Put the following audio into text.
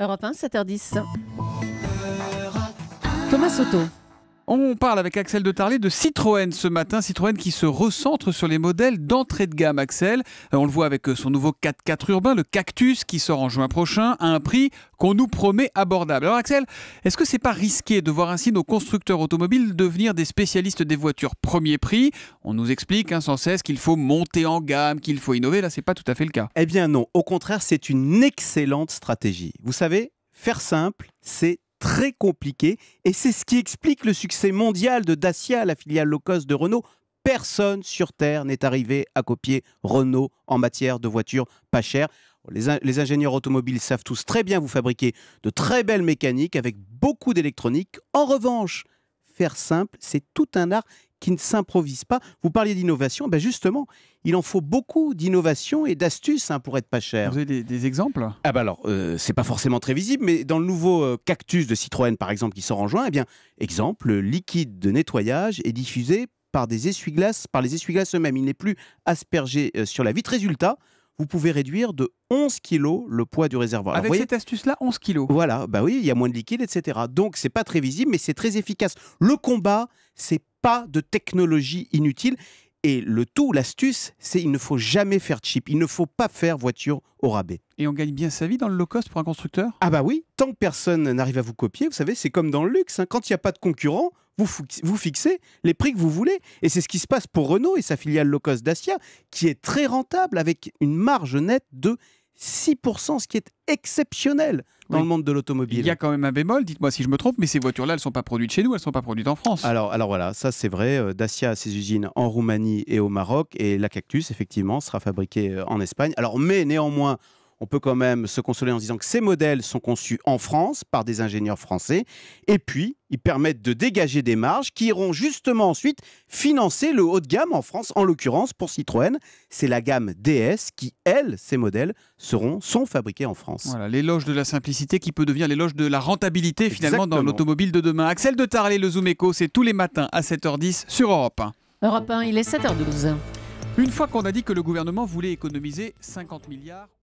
Europe 1, 7h10. Thomas Soto. On parle avec Axel de Tarlet de Citroën ce matin. Citroën qui se recentre sur les modèles d'entrée de gamme, Axel. Euh, on le voit avec euh, son nouveau 4x4 urbain, le Cactus, qui sort en juin prochain, à un prix qu'on nous promet abordable. Alors Axel, est-ce que c'est pas risqué de voir ainsi nos constructeurs automobiles devenir des spécialistes des voitures premier prix On nous explique hein, sans cesse qu'il faut monter en gamme, qu'il faut innover. Là, c'est pas tout à fait le cas. Eh bien non, au contraire, c'est une excellente stratégie. Vous savez, faire simple, c'est très compliqué et c'est ce qui explique le succès mondial de Dacia, la filiale low cost de Renault. Personne sur Terre n'est arrivé à copier Renault en matière de voitures pas chères. Les, les, ingénieurs automobiles savent tous très bien vous fabriquer de très belles mécaniques avec beaucoup d'électronique. En revanche, simple, c'est tout un art qui ne s'improvise pas. Vous parliez d'innovation, ben justement, il en faut beaucoup d'innovation et d'astuces hein, pour être pas cher. Vous avez des, exemples Ah ben alors, euh, c'est pas forcément très visible, mais dans le nouveau euh, cactus de Citroën par exemple qui sort en juin, eh bien, exemple, le euh, liquide de nettoyage est diffusé par des essuie-glaces, par les essuie-glaces eux-mêmes. Il n'est plus aspergé sur la vitre. Résultat, vous pouvez réduire de 11 kg le poids du réservoir. Avec cette astuce-là, 11 kg. Voilà, bah oui, il y a moins de liquide, etc. Donc c'est pas très visible, mais c'est très efficace. Le combat, c'est pas de technologie inutile. Et le tout, l'astuce, c'est il ne faut jamais faire cheap. Il ne faut pas faire voiture au rabais. Et on gagne bien sa vie dans le low cost pour un constructeur Ah bah oui, tant que personne n'arrive à vous copier, vous savez, c'est comme dans le luxe. Hein. Quand il n'y a pas de concurrent, vous, fixez les prix que vous voulez. Et c'est ce qui se passe pour Renault et sa filiale low cost Dacia, qui est très rentable avec une marge nette de 6%, ce qui est exceptionnel dans le monde de l'automobile. Il y a quand même un bémol, dites-moi si je me trompe, mais ces voitures-là, elles ne sont pas produites chez nous, elles ne sont pas produites en France. Alors, alors voilà, ça c'est vrai. Euh, Dacia a ses usines en Roumanie et au Maroc, et la Cactus, effectivement, sera fabriquée euh, en Espagne. Alors, mais néanmoins, on peut quand même se consoler en disant que ces modèles sont conçus en France par des ingénieurs français. Et puis, ils permettent de dégager des marges qui iront justement ensuite financer le haut de gamme en France. En l'occurrence, pour Citroën, c'est la gamme DS qui, elle, ces modèles seront, sont fabriqués en France. Voilà, l'éloge de la simplicité qui peut devenir l'éloge de la rentabilité finalement dans l'automobile de demain. Axel de Tarlé, le Zoom Echo, c'est tous les matins à 7h10 sur Europe 1. Europe 1, il est 7h12. Une fois qu'on a dit que le gouvernement voulait économiser 50 milliards...